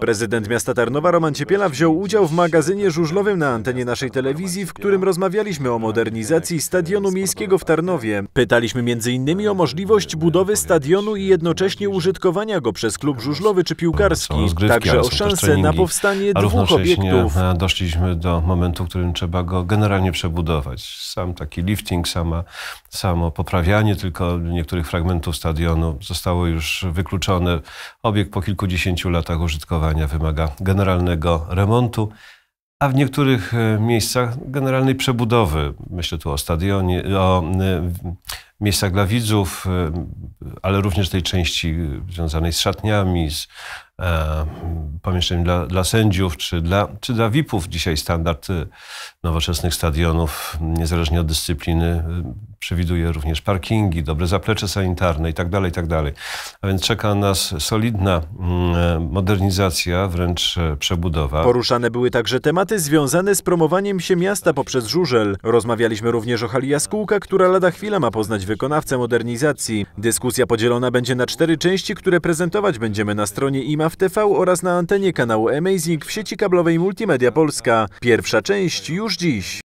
Prezydent miasta Tarnowa Roman Ciepiela wziął udział w magazynie żużlowym na antenie naszej telewizji, w którym rozmawialiśmy o modernizacji stadionu miejskiego w Tarnowie. Pytaliśmy m.in. o możliwość budowy stadionu i jednocześnie użytkowania go przez klub żużlowy czy piłkarski, także o szansę na powstanie dwóch obiektów. E, doszliśmy do momentu, w którym trzeba go generalnie przebudować. Sam taki lifting, sama, samo poprawianie tylko niektórych fragmentów stadionu zostało już wykluczone. Obiekt po kilkudziesięciu latach użytkowania użytkowania wymaga generalnego remontu, a w niektórych e, miejscach generalnej przebudowy. Myślę tu o stadionie, o e, miejscach dla widzów, e, ale również tej części związanej z szatniami, z pomieszczeń dla, dla sędziów czy dla, czy dla VIP-ów. Dzisiaj standard nowoczesnych stadionów, niezależnie od dyscypliny, przewiduje również parkingi, dobre zaplecze sanitarne itd., tak itd. Tak A więc czeka nas solidna mm, modernizacja, wręcz e, przebudowa. Poruszane były także tematy związane z promowaniem się miasta poprzez żużel. Rozmawialiśmy również o hali Jaskółka, która lada chwila ma poznać wykonawcę modernizacji. Dyskusja podzielona będzie na cztery części, które prezentować będziemy na stronie IMAF TV oraz na antenie kanału Amazing w sieci kablowej Multimedia Polska. Pierwsza część już dziś.